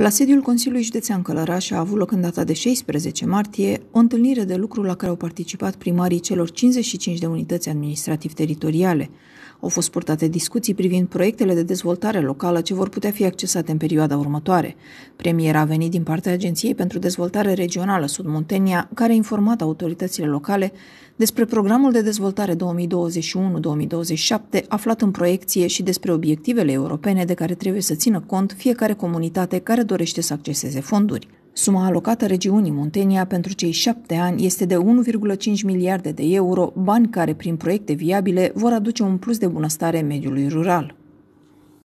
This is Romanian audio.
La sediul Consiliului Județean Călăraș a avut loc în data de 16 martie o întâlnire de lucru la care au participat primarii celor 55 de unități administrativ-teritoriale. Au fost purtate discuții privind proiectele de dezvoltare locală ce vor putea fi accesate în perioada următoare. Premiera a venit din partea Agenției pentru Dezvoltare Regională Sudmuntenia, care a informat autoritățile locale despre programul de dezvoltare 2021-2027 aflat în proiecție și despre obiectivele europene de care trebuie să țină cont fiecare comunitate care dorește să acceseze fonduri. Suma alocată regiunii Muntenia pentru cei șapte ani este de 1,5 miliarde de euro, bani care, prin proiecte viabile, vor aduce un plus de bunăstare mediului rural.